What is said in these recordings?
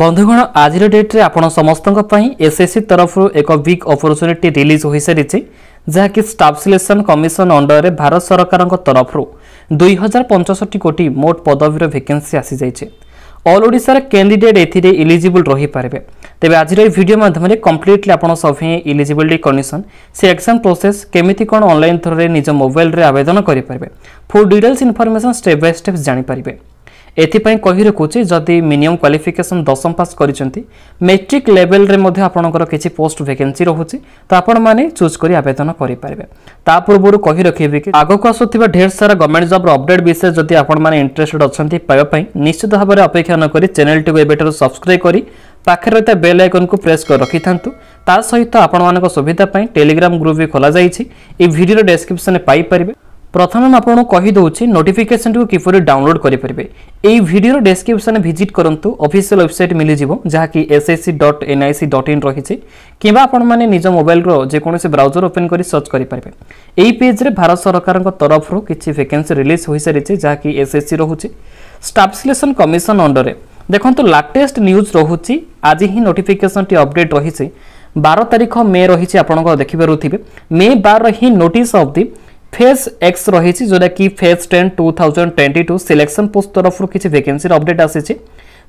বন্ধুগণ আজির ডেট্রে আপনার সমস্ত এসএসসি তরফর এক বিগ অপরচুনিটি রিলিজ হয়ে সারিছে যা কি স্টাফ সিলেকশন কমিশন অন্ডরে ভারত সরকার তরফর দুই হাজার পঞ্চষঠি কোটি মোট পদবীর ভ্যাকেন্সি আসি যাই অল ওড়িশার ক্যান্ডিডেট এথিরে ইলিজিবল রহিপারে তেবে আজির এই ভিডিও মাধ্যমে কমপ্লিটলি আপনার সভি ইলিজিবিলিটি কন্ডিশন সে এক্সাম প্রোসেস কেমিতি কোণ অনলাইন থ্রুরে নিজ মোবাইলরে আবেদন করে full details information step by step জাঁপারে ଏଥିପାଇଁ କହି ରଖୁଛି ଯଦି ମିନିମମ୍ କ୍ୱାଲିଫିକେସନ୍ ଦଶମ ପାସ୍ କରିଛନ୍ତି ମେଟ୍ରିକ୍ ଲେଭେଲ୍ରେ ମଧ୍ୟ ଆପଣଙ୍କର କିଛି ପୋଷ୍ଟ ଭେକେନ୍ସି ରହୁଛି ତ ଆପଣମାନେ ଚୁଜ୍ କରି ଆବେଦନ କରିପାରିବେ ତା ପୂର୍ବରୁ କହି ରଖିବି କି ଆଗକୁ ଆସୁଥିବା ଢେର ସାରା ଗଭର୍ଣ୍ଣମେଣ୍ଟ ଜବ୍ର ଅପଡେଟ୍ ବିଷୟରେ ଯଦି ଆପଣମାନେ ଇଣ୍ଟରେଷ୍ଟେଡ୍ ଅଛନ୍ତି ପାଇବା ପାଇଁ ନିଶ୍ଚିତ ଭାବରେ ଅପେକ୍ଷା ନ କରି ଚ୍ୟାନେଲ୍ଟିକୁ ଏବେଠାରୁ ସବସ୍କ୍ରାଇବ୍ କରି ପାଖରେ ରହିଥିବା ବେଲ୍ ଆଇକନ୍କୁ ପ୍ରେସ୍ କରି ରଖିଥାନ୍ତୁ ତା ସହିତ ଆପଣମାନଙ୍କ ସୁବିଧା ପାଇଁ ଟେଲିଗ୍ରାମ ଗ୍ରୁପ୍ ବି ଖୋଲାଯାଇଛି ଏହି ଭିଡ଼ିଓର ଡେସ୍କ୍ରିପ୍ସନ୍ରେ ପାଇପାରିବେ প্রথমে মু আপনার কহিদি নোটিফিকেসন কু কিপর ডাউনলোড করে পেবে এই ভিডিওর ডেসক্রিপশন ভিজিট করতু অফিসিয়াল ওয়েবসাইট মিলিযোগ যা কি SSC dot NIC dot in রয়েছে কিংবা আপনার নিজ মোবাইলর যেকোন ব্রাউজর ওপেন করে সর্চ করে পেবে এই পেজ্রে ভারত সরকার তরফর কিছু ভ্যাকেন্সি রিলিজ হয়ে সারিছে যা কি এসএসসি রয়েছে স্টাফ সিলেকশন কমিশন অন্ডরে দেখুন লাটেস্ট নিউজ রয়েছে আজ হি নোটিফিকেসনটি অপডেট রয়েছে বার তারিখ মে রয়েছে আপনার দেখিপারে মে বার হি notice of the phase X রয়েছে যেটা কি phase ten two thousand twenty two selection post তরফর কিছু ভ্যাকেন্সির অপডেট আসিছে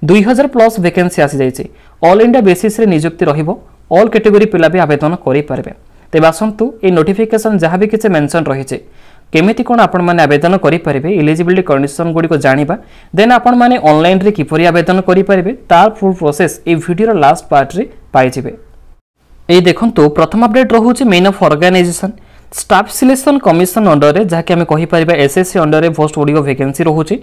দুই হাজার প্লস ভ্যাকেন্সি আসিযাইছে অল ইন্ডিয়া বেসিসে নিযুক্তি রহব অল ক্যাটেগোরি পিলা বি আবেদন করিপারে তেবে আসন্তু এই নোটিফিকেসন যা বি কিছু মেনশন রয়েছে কেমিতি কোণ আপন মানে আবেদন করিপারে ইলিজিবিলিটি কন্ডিশন গুড়ি জাঁয়া দেন আপন মানে অনলাইনরে কিপরি আবেদন করিপারে তার ফুল প্রোসেস এই ভিডিওর লাস্ট পার্টরে পাইযে এই দেখুন প্রথম আপডেট রয়েছে main of organisation staff selection commission অন্ডরে যাকে আমি কহিপারা এসএসসি অন্ডরে পোস্ট গুড়ি ভ্যাকেন্সি রয়েছে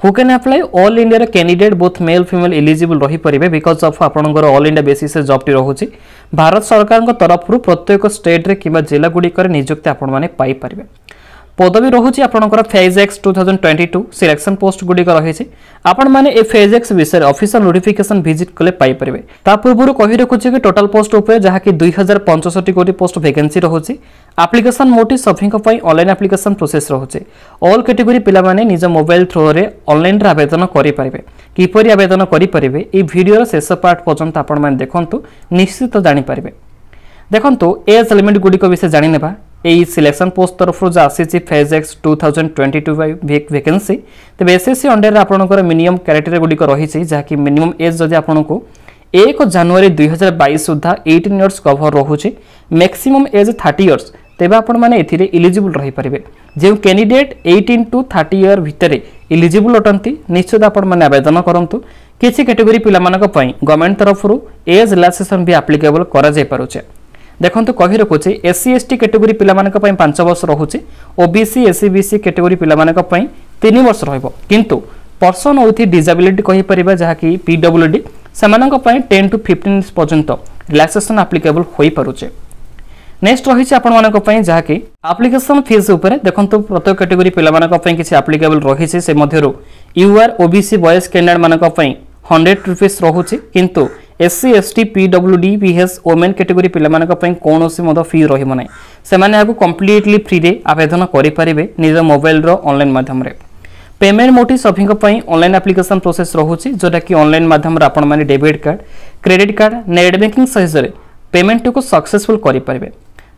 হু ক্যান আপ্লাই অল ইন্ডিয়ার candidate both male female eligible রহিপারে বিকজ অফ আপনার অল ইন্ডিয়া বেসিসে জবটি রয়েছে ভারত সরকার তরফর প্রত্যেক স্টেট্রে কিংবা জেলাগুড়ি নিযুক্তি আপনার পাইপারে ପଦବୀ ରହୁଛି ଆପଣଙ୍କର phase X two thousand twenty two selection post ଗୁଡ଼ିକ ରହିଛି ଆପଣମାନେ ଏ ଫେଜ୍ ଏକ୍ସ ବିଷୟରେ ଅଫିସିଆଲ୍ ନୋଟିଫିକେସନ୍ ଭିଜିଟ୍ କଲେ ପାଇପାରିବେ ତା ପୂର୍ବରୁ କହି ରଖୁଛି କି ଟୋଟାଲ୍ ପୋଷ୍ଟ ଉପରେ ଯାହାକି ଦୁଇ ହଜାର ପଞ୍ଚଷଠି କୋଟି ପୋଷ୍ଟ ଭେକେନ୍ସି ରହୁଛି ଆପ୍ଲିକେସନ୍ ମୋଟି ସଭିଙ୍କ ପାଇଁ ଅନଲାଇନ୍ ଆପ୍ଲିକେସନ୍ ପ୍ରୋସେସ୍ ରହୁଛି ଅଲ୍ କାଟେଗୋରୀ ପିଲାମାନେ ନିଜ ମୋବାଇଲ୍ ଥ୍ରୋରେ ଅନଲାଇନ୍ରେ ଆବେଦନ କରିପାରିବେ କିପରି ଆବେଦନ କରିପାରିବେ ଏହି ଭିଡ଼ିଓର ଶେଷ ପାର୍ଟ ପର୍ଯ୍ୟନ୍ତ ଆପଣମାନେ ଦେଖନ୍ତୁ ନିଶ୍ଚିତ ଜାଣିପାରିବେ ଦେଖନ୍ତୁ ଏଜ୍ ଲିମିଟ୍ ଗୁଡ଼ିକ ବିଷୟ ଜାଣିନେବା এই સિલેક્શન પોસ્ટ તરફરો જે આસીચી ફેઝ એક્સ 2022 વેકેન્સી તેબે એસએસસી અંડર આપણનકર મિનિમમ ક્રાઇટેરિયા ગુડી કો રહીચી જાકી મિનિમમ એજ જદી આપણનકો 1 જાન્યુઆરી 2022 સુધા 18 યર્સ કવર રહુચી મેક્સિમમ એજ 30 યર્સ તેબે આપણ માને એથિરે ઇલિજિબલ રહી પરિબે જે કેન્ડિડેટ 18 ટુ 30 યર ભીતરે ઇલિજિબલ અટંતી નિશ્ચિત આપણ માને આવેદન કરંતુ કિછ કેટેગરી પિલાମାନଙ୍କ ପାଇଁ ગવર્ଣ୍ଣમેଣ୍ଟ તરફରୁ એજ રિલેક્સેશન બી આપ્લિકેબલ કરાଯାଇ ପାରୁଛି ଦେଖନ୍ତୁ କହି ରଖୁଛି ଏସ୍ସି ଏସ୍ଟି କାଟେଗୋରୀ ପିଲାମାନଙ୍କ ପାଇଁ ପାଞ୍ଚ ବର୍ଷ ରହୁଛି ଓବିସି ଏସ୍ସି ବିସି କାଟେଗୋରୀ ପିଲାମାନଙ୍କ ପାଇଁ ତିନି ବର୍ଷ ରହିବ କିନ୍ତୁ ପର୍ସନ୍ ୱିଥ୍ ଡିଜାବିଲିଟି କହିପାରିବା ଯାହାକି ପିଡବ୍ଲ୍ୟୁଡି ସେମାନଙ୍କ ପାଇଁ ଟେନ୍ ଟୁ ଫିଫ୍ଟିନ୍ ପର୍ଯ୍ୟନ୍ତ ରିଲାକ୍ସେସନ୍ ଆପ୍ଲିକେବଲ୍ ହୋଇପାରୁଛି ନେକ୍ସଟ ରହିଛି ଆପଣମାନଙ୍କ ପାଇଁ ଯାହାକି ଆପ୍ଲିକେସନ୍ ଫିସ୍ ଉପରେ ଦେଖନ୍ତୁ ପ୍ରତ୍ୟେକ କାଟେଗୋରୀ ପିଲାମାନଙ୍କ ପାଇଁ କିଛି ଆପ୍ଲିକେବଲ୍ ରହିଛି ସେ ମଧ୍ୟରୁ ୟୁଆର୍ ଓବିସି ବଏଜ୍ କ୍ୟାଣ୍ଡିଡେଟ୍ମାନଙ୍କ ପାଇଁ ହଣ୍ଡ୍ରେଡ଼ ରୁପିଜ୍ ରହୁଛି କିନ୍ତୁ SC ST P W D PH women category ପିଲାମାନଙ୍କ ପାଇଁ କୌଣସି ମଧ୍ୟ ଫି ରହିବ ନାହିଁ ସେମାନେ ଏହାକୁ କମ୍ପ୍ଲିଟଲି ଫ୍ରିରେ ଆବେଦନ କରିପାରିବେ ନିଜ ମୋବାଇଲର ଅନଲାଇନ୍ ମାଧ୍ୟମରେ ପେମେଣ୍ଟ ମୋଟି ସଭିଙ୍କ ପାଇଁ ଅନଲାଇନ୍ ଆପ୍ଲିକେସନ୍ ପ୍ରୋସେସ୍ ରହୁଛି ଯେଉଁଟାକି ଅନଲାଇନ୍ ମାଧ୍ୟମରେ ଆପଣମାନେ debit card credit card net banking ସାହାଯ୍ୟରେ ପେମେଣ୍ଟଟିକୁ ସକ୍ସେସଫୁଲ୍ କରିପାରିବେ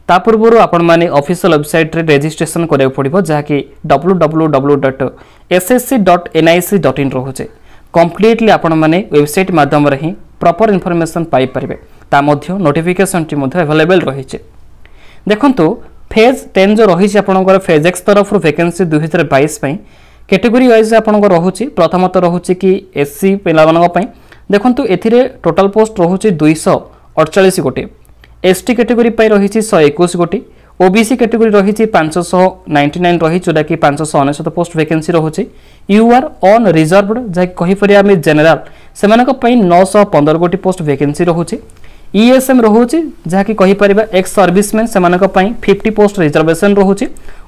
ତା ପୂର୍ବରୁ ଆପଣମାନେ ଅଫିସିଆଲ ୱେବସାଇଟ୍ରେ ରେଜିଷ୍ଟ୍ରେସନ୍ କରିବାକୁ ପଡ଼ିବ ଯାହାକି W W W dot SSC dot NIC dot in ରହୁଛି କମ୍ପ୍ଲିଟଲି ଆପଣମାନେ ୱେବସାଇଟ୍ ମାଧ୍ୟମରେ ହିଁ ପ୍ରପର୍ ଇନଫର୍ମେସନ୍ ପାଇପାରିବେ ତା ମଧ୍ୟ ନୋଟିଫିକେସନ୍ଟି ମଧ୍ୟ ଆଭେଲେବେଲ୍ ରହିଛି ଦେଖନ୍ତୁ ଫେଜ୍ ଟେନ୍ ଯେଉଁ ରହିଛି ଆପଣଙ୍କର ଫେଜ୍ ଏକ୍ସ ତରଫରୁ ଭେକେନ୍ସି ଦୁଇହଜାର ବାଇଶ ପାଇଁ କ୍ୟାଟେଗୋରୀ ୱାଇଜ୍ ଆପଣଙ୍କ ରହୁଛି ପ୍ରଥମତଃ ରହୁଛି କି ଏସ୍ ସି ପିଲାମାନଙ୍କ ପାଇଁ ଦେଖନ୍ତୁ ଏଥିରେ ଟୋଟାଲ୍ ପୋଷ୍ଟ ରହୁଛି ଦୁଇଶହ ଅଡ଼ଚାଳିଶ ଗୋଟି ଏସ୍ ଟି କ୍ୟାଟେଗୋରୀ ପାଇଁ ରହିଛି ଶହେ ଏକୋଇଶ ଗୋଟି ওবিসি ক্যাটেগোরি রয়েছে পাঁচশহ নাইন্টি নাইন রয়েছে যেটাকি পাঁচশহ অনেশত পোস্ট ভ্যাকেন্সি রয়েছে ইউ আর অন রিজর্ভড যা কহিপার আমি জেনেল সে নশহ পনের গোটি পোস্ট ভ্যাকেন্সি রয়েছে ইএসএম রয়েছে যা কি কহিপার এক্স সর্ভিসম্যান সে ফিফটি পোস্ট রিজর্ভেসন রয়েছে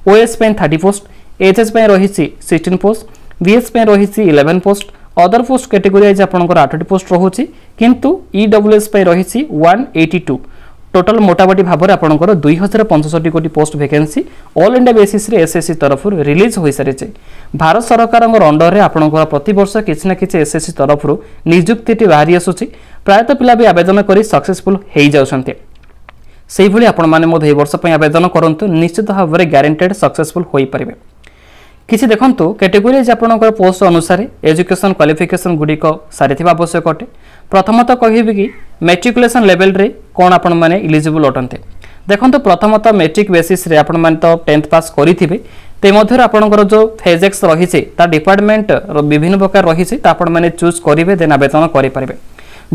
ওএস থার্টি পোস্ট এইচএস রয়েছে সিক্সটিন পোস্ট ভিএস রয়েছে eleven post other post category আপনার আটটি পোস্ট রয়েছে কিন্তু ইডব্লুএস রয়েছে ওয়ান এইটি টু ଟୋଟାଲ ମୋଟାମୋଟି ଭାବରେ ଆପଣଙ୍କର ଦୁଇ ହଜାର ପଞ୍ଚଷଠି କୋଟି ପୋଷ୍ଟ ଭେକେନ୍ସି ଅଲ୍ ଇଣ୍ଡିଆ ବେସିସ୍ରେ ଏସ୍ଏସ୍ସି ତରଫରୁ ରିଲିଜ୍ ହୋଇସାରିଛି ଭାରତ ସରକାରଙ୍କର ଅଣ୍ଡରରେ ଆପଣଙ୍କର ପ୍ରତିବର୍ଷ କିଛି ନା କିଛି ଏସ୍ଏସ୍ସି ତରଫରୁ ନିଯୁକ୍ତିଟି ବାହାରି ଆସୁଛି ପ୍ରାୟତଃ ପିଲା ବି ଆବେଦନ କରି ସକ୍ସେସଫୁଲ୍ ହୋଇଯାଉଛନ୍ତି ସେହିଭଳି ଆପଣମାନେ ମଧ୍ୟ ଏହି ବର୍ଷ ପାଇଁ ଆବେଦନ କରନ୍ତୁ ନିଶ୍ଚିତ ଭାବରେ ଗ୍ୟାରେଣ୍ଟେଡ୍ ସକ୍ସେସଫୁଲ୍ ହୋଇପାରିବେ କିଛି ଦେଖନ୍ତୁ କ୍ୟାଟେଗୋରିଜ୍ ଆପଣଙ୍କର ପୋଷ୍ଟ ଅନୁସାରେ ଏଜୁକେସନ୍ କ୍ୱାଲିଫିକେସନ୍ ଗୁଡ଼ିକ ସାରିଥିବା ଆବଶ୍ୟକ ଅଟେ ପ୍ରଥମତଃ କହିବି କି ମେଟ୍ରିକୁଲେସନ୍ ଲେଭେଲ୍ରେ କ'ଣ ଆପଣମାନେ ଇଲିଜିବୁଲ୍ ଅଟନ୍ତେ ଦେଖନ୍ତୁ ପ୍ରଥମତଃ ମେଟ୍ରିକ୍ ବେସିସ୍ରେ ଆପଣମାନେ ତ ଟେନ୍ଥ ପାସ୍ କରିଥିବେ তে মধ্যে আপনার যে ফেজেক্স রয়েছে তা ডিপার্টমেন্ট বিভিন্ন প্রকার রয়েছে তা আপনার চুজ করবে দেন আবেদন করে পারবে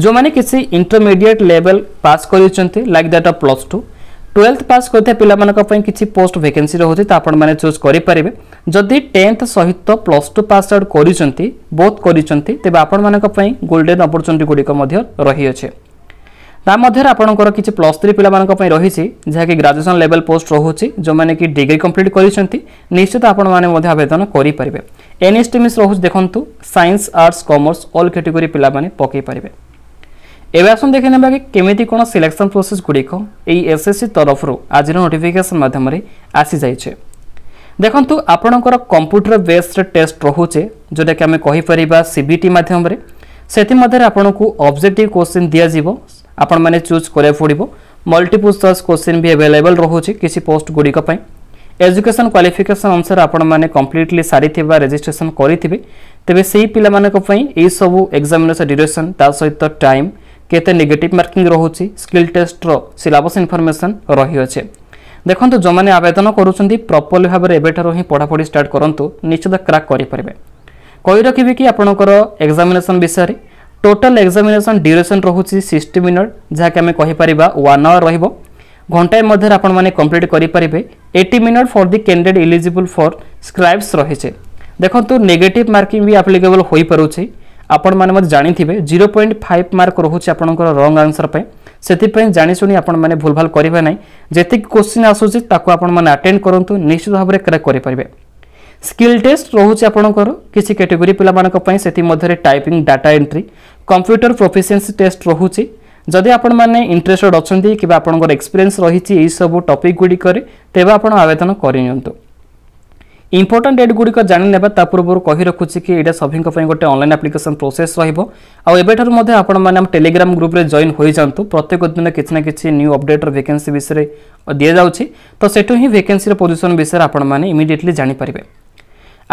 যে কিছু ইন্টরমিডিয়েট লেভেল পাস করছেন like that of plus two twelve pass করুଥିବା ପିଲାମାନଙ୍କ ପାଇଁ କିଛି ପୋଷ୍ଟ ଭେକେନ୍ସି ରହୁଛି ତ ଆପଣମାନେ ଚୁଜ୍ କରିପାରିବେ ଯଦି ଟେନ୍ଥ ସହିତ ପ୍ଲସ୍ ଟୁ ପାସ୍ ଆଉଟ୍ କରିଛନ୍ତି ବୋଥ୍ କରିଛନ୍ତି ତେବେ ଆପଣମାନଙ୍କ ପାଇଁ ଗୋଲ୍ଡେନ୍ ଅପରଚ୍ୟୁନିଟି ଗୁଡ଼ିକ ମଧ୍ୟ ରହିଅଛି ତା ମଧ୍ୟରେ ଆପଣଙ୍କର କିଛି ପ୍ଲସ୍ ଥ୍ରୀ ପିଲାମାନଙ୍କ ପାଇଁ ରହିଛି ଯାହାକି ଗ୍ରାଜୁଏସନ୍ ଲେଭେଲ୍ ପୋଷ୍ଟ ରହୁଛି ଯେଉଁମାନେ କି ଡିଗ୍ରୀ କମ୍ପ୍ଲିଟ୍ କରିଛନ୍ତି ନିଶ୍ଚିତ ଆପଣମାନେ ମଧ୍ୟ ଆବେଦନ କରିପାରିବେ ଏନ୍ଏସ୍ଟିମିସ୍ ରହୁଛି ଦେଖନ୍ତୁ science arts commerce all category ପିଲାମାନେ ପକାଇ ପାରିବେ ଏବେ ଆସନ୍ତୁ ଦେଖି ନେବା କି କେମିତି କ'ଣ ସିଲେକ୍ସନ୍ ପ୍ରୋସେସ୍ ଗୁଡ଼ିକ ଏଇ ଏସ୍ଏସ୍ସି ତରଫରୁ ଆଜିର ନୋଟିଫିକେସନ୍ ମାଧ୍ୟମରେ ଆସିଯାଇଛେ ଦେଖନ୍ତୁ ଆପଣଙ୍କର କମ୍ପ୍ୟୁଟର ବେସ୍ଡ ଟେଷ୍ଟ ରହୁଛେ ଯେଉଁଟାକି ଆମେ କହିପାରିବା ସିବିଟି ମାଧ୍ୟମରେ ସେଥିମଧ୍ୟରେ ଆପଣଙ୍କୁ ଅବଜେକ୍ଟିଭ୍ କୋଶ୍ଚିନ୍ ଦିଆଯିବ ଆପଣମାନେ ଚୁଜ୍ କରିବାକୁ ପଡ଼ିବ ମଲ୍ଟିପୁଲ୍ ଚଏସ୍ କୋଶ୍ଚିନ୍ ବି ଆଭେଲେବଲ୍ ରହୁଛି କିଛି ପୋଷ୍ଟ ଗୁଡ଼ିକ ପାଇଁ এজুকেশন কোয়ালিফিকেসন অনুসারে আপনার কমপ্লিটলি সারি রেজিষ্ট্রেসন করে তবে সেই পিলা এই সব এক্সামিনেসন ডিউরেসন তা সহ টাইম কেতে নেগেটিভ মার্কিং রহুছি স্কিল টেস্টর সিলাবস ইনফরমেসন রহিছে দেখুন যে আবেদন করছেন প্রপরলি ভাবে এবেঠার হি পড়াপড়ি স্টার্ট করতু নিশ্চিত ক্রাক করে পারবে কই রাখবি কি আপনার এক্সামিনেসন বিষয়ে টোটাল এক্সামিনেসন ডিউরেসন রহুছি সিক্সটি মিনিট যা আমি কহিপার ওয়ান আওয়ার রহব ঘণ্টায় মধ্যে আপনার কমপ্লিট করে পারবে eighty minute for the candidate eligible for scribes রয়েছে দেখুন নেগেটিভ মার্কিং বি আপ্লিকেবল হয়ে পুছে ଆପଣମାନେ ମଧ୍ୟ ଜାଣିଥିବେ ଜିରୋ ପଏଣ୍ଟ ଫାଇଭ୍ ମାର୍କ ରହୁଛି ଆପଣଙ୍କର ରଙ୍ଗ ଆନ୍ସର୍ ପାଇଁ ସେଥିପାଇଁ ଜାଣିଶୁଣି ଆପଣମାନେ ଭୁଲଭାଲ କରିବେ ନାହିଁ ଯେତିକି କୋଶ୍ଚିନ୍ ଆସୁଛି ତାକୁ ଆପଣମାନେ ଆଟେଣ୍ଡ କରନ୍ତୁ ନିଶ୍ଚିତ ଭାବରେ କ୍ରାକ୍ କରିପାରିବେ ସ୍କିଲ୍ ଟେଷ୍ଟ ରହୁଛି ଆପଣଙ୍କର କିଛି କ୍ୟାଟେଗୋରୀ ପିଲାମାନଙ୍କ ପାଇଁ ସେଥିମଧ୍ୟରେ typing data entry computer proficiency test ରହୁଛି ଯଦି ଆପଣମାନେ ଇଣ୍ଟରେଷ୍ଟେଡ୍ ଅଛନ୍ତି କିମ୍ବା ଆପଣଙ୍କର ଏକ୍ସପିରିଏନ୍ସ ରହିଛି ଏହିସବୁ ଟପିକ୍ ଗୁଡ଼ିକରେ ତେବେ ଆପଣ ଆବେଦନ କରିନିଅନ୍ତୁ ইম্পর্টাট ডেଟ୍ ଗୁଡ଼ିକ ଜାଣିନେବା ତା ପୂର୍ବରୁ କହି ରଖୁଛି କି ଏଇଟା ସଭିଙ୍କ ପାଇଁ ଗୋଟେ ଅନଲାଇନ୍ ଆପ୍ଲିକେସନ୍ ପ୍ରୋସେସ୍ ରହିବ ଆଉ ଏବେଠାରୁ ମଧ୍ୟ ଆପଣମାନେ ଆମ ଟେଲିଗ୍ରାମ ଗ୍ରୁପ୍ରେ ଜଏନ୍ ହୋଇଯାଆନ୍ତୁ ପ୍ରତ୍ୟେକ ଦିନ କିଛି ନା କିଛି ନ୍ୟୁ ଅପଡେଟ୍ର ଭେକେନ୍ସି ବିଷୟରେ ଦିଆଯାଉଛି ତ ସେଠୁ ହିଁ ଭେକେନ୍ସିର ପୋଜିସନ୍ ବିଷୟରେ ଆପଣମାନେ ଇମିଡ଼ିଏଟଲି ଜାଣିପାରିବେ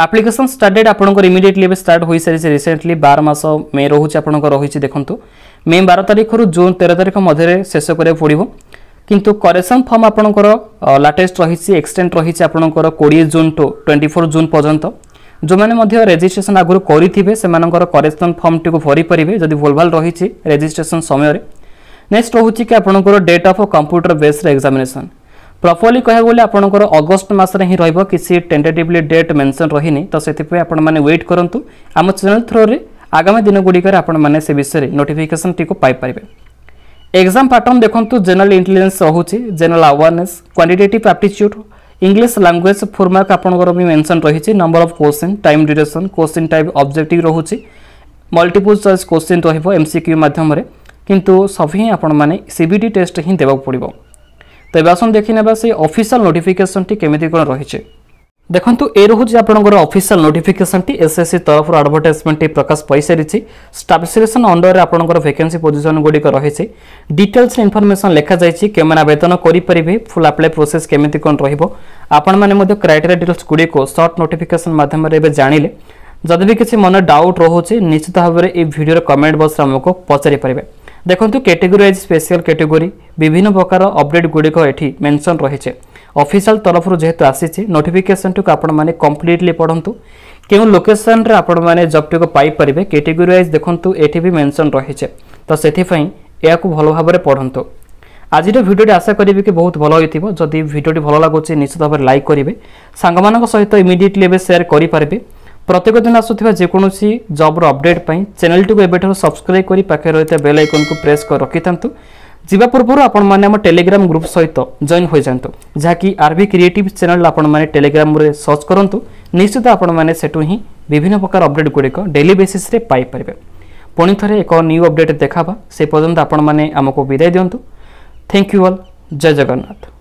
আপ্লিকেসন স্টার্টেড আপনার ইমিডিয়েটলি এবার স্টার্ট হয়ে সারিছে রিসেন্টলি বার মাস মে রয়েছে আপনার রয়েছে দেখুন মে বার তারিখর জুন তের তারিখ মধ্যে শেষ করে পড়ব কিন্তু କରେକ୍ସନ୍ ଫର୍ମ ଆପଣଙ୍କର ଲାଟେଷ୍ଟ ରହିଛି ଏକ୍ସଟେଣ୍ଡ ରହିଛି ଆପଣଙ୍କର କୋଡ଼ିଏ June to twenty four June ପର୍ଯ୍ୟନ୍ତ ଯେଉଁମାନେ ମଧ୍ୟ ରେଜିଷ୍ଟ୍ରେସନ୍ ଆଗରୁ କରିଥିବେ ସେମାନଙ୍କର କରେକ୍ସନ୍ ଫର୍ମଟିକୁ ଭରିପାରିବେ ଯଦି ଭୁଲଭାଲ ରହିଛି ରେଜିଷ୍ଟ୍ରେସନ୍ ସମୟରେ ନେକ୍ସଟ ରହୁଛି କି ଆପଣଙ୍କର date of computer based examination properly କହିବାକୁ ଗଲେ ଆପଣଙ୍କର ଅଗଷ୍ଟ ମାସରେ ହିଁ ରହିବ କିଛି ଟେଣ୍ଟେଟିଭଲି ଡେଟ୍ ମେନ୍ସନ୍ ରହିନି ତ ସେଥିପାଇଁ ଆପଣମାନେ ୱେଟ୍ କରନ୍ତୁ ଆମ ଚ୍ୟାନେଲ୍ ଥ୍ରୋରେ ଆଗାମୀ ଦିନଗୁଡ଼ିକରେ ଆପଣମାନେ ସେ ବିଷୟରେ ନୋଟିଫିକେସନ୍ଟିକୁ ପାଇପାରିବେ এক্সাম প্যাটর্ন দেখুন জেনারেল ইন্টেলিজেন্স রয়েছে general awareness quantitative aptitude English language four mark আপনার মেনশন রয়েছে number of question time duration question type objective রয়েছে মল্টিপুল চয়েস কোশ্চিন রহব এমসিকিউ মাধ্যমে কিন্তু সব হি আপনার সিবিটি টেস্ট হি দেওয়া পড়ব তো এবার আসুন দেখে নেবা সেই অফিসিয়াল নোটিফিকেসনটি কেমিতি কোণ রয়েছে ଦେଖନ୍ତୁ ଏ ରହୁଛି ଆପଣଙ୍କର ଅଫିସିଆଲ ନୋଟିଫିକେସନଟି ଏସ୍ଏସ୍ସି ତରଫରୁ ଆଡ଼ଭର୍ଟାଇଜମେଣ୍ଟଟି ପ୍ରକାଶ ପାଇସାରିଛି ଷ୍ଟାଫ୍ ସିଲେକ୍ସନ୍ ଅଣ୍ଡରରେ ଆପଣଙ୍କର ଭେକେନ୍ସି ପୋଜିସନ୍ ଗୁଡ଼ିକ ରହିଛି ଡିଟେଲ୍ସରେ ଇନଫର୍ମେସନ୍ ଲେଖାଯାଇଛି କେମାନେ ଆବେଦନ କରିପାରିବେ ଫୁଲ୍ ଆପ୍ଲାଏ ପ୍ରୋସେସ୍ କେମିତି କ'ଣ ରହିବ ଆପଣମାନେ ମଧ୍ୟ କ୍ରାଇଟେରିଆ ଡିଟେଲ୍ସ ଗୁଡ଼ିକୁ ସର୍ଟ ନୋଟିଫିକେସନ୍ ମାଧ୍ୟମରେ ଏବେ ଜାଣିଲେ ଯଦି ବି କିଛି ମନେ ଡାଉଟ୍ ରହୁଛି ନିଶ୍ଚିତ ଭାବରେ ଏହି ଭିଡ଼ିଓର କମେଣ୍ଟ ବକ୍ସରେ ଆମକୁ ପଚାରିପାରିବେ ଦେଖନ୍ତୁ କ୍ୟାଟେଗୋରି ୱାଇଜ୍ ସ୍ପେଶିଆଲ୍ କ୍ୟାଟେଗୋରି ବିଭିନ୍ନ ପ୍ରକାର ଅପଡ଼େଟ୍ ଗୁଡ଼ିକ ଏଠି ମେନ୍ସନ୍ ରହିଛି ଅଫିସିଆଲ ତରଫରୁ ଯେହେତୁ ଆସିଛି ନୋଟିଫିକେସନଟିକୁ ଆପଣମାନେ କମ୍ପ୍ଲିଟଲି ପଢ଼ନ୍ତୁ କେଉଁ ଲୋକେସନରେ ଆପଣମାନେ ଜବ୍ଟିକୁ ପାଇପାରିବେ କେଟେଗୋରି ୱାଇଜ୍ ଦେଖନ୍ତୁ ଏଠି ବି ମେନସନ୍ ରହିଛେ ତ ସେଥିପାଇଁ ଏହାକୁ ଭଲ ଭାବରେ ପଢ଼ନ୍ତୁ ଆଜିର ଭିଡ଼ିଓଟି ଆଶା କରିବି କି ବହୁତ ଭଲ ହୋଇଥିବ ଯଦି ଭିଡ଼ିଓଟି ଭଲ ଲାଗୁଛି ନିଶ୍ଚିତ ଭାବରେ ଲାଇକ୍ କରିବେ ସାଙ୍ଗମାନଙ୍କ ସହିତ ଇମିଡ଼ିଏଟଲି ଏବେ ସେୟାର କରିପାରିବେ ପ୍ରତ୍ୟେକ ଦିନ ଆସୁଥିବା ଯେକୌଣସି ଜବ୍ର ଅପଡେଟ୍ ପାଇଁ ଚ୍ୟାନେଲଟିକୁ ଏବେଠାରୁ ସବସ୍କ୍ରାଇବ୍ କରି ପାଖରେ ରହିଥିବା ବେଲ୍ ଆଇକନ୍କୁ ପ୍ରେସ୍ କରି ରଖିଥାନ୍ତୁ যা পূর্বর আপনার আমার টেলিগ্রাম গ্রুপ সহিত জয়েন হয়ে যাতে যা কি আরবি ক্রিয়েটিভ চ্যানেল আপনার টেলিগ্রামে সর্চ করতু নিশ্চিত আপনার সেটু হি বিভিন্ন প্রকার অপডেট গুড়ি ডেলি বেসিসে পাইপারে পুঁ থে এক নিউ অপডেট দেখা সে পর্যন্ত আপনার আমি বিদায় দিও থ্যাংক ইউ অল জয় জগন্নাথ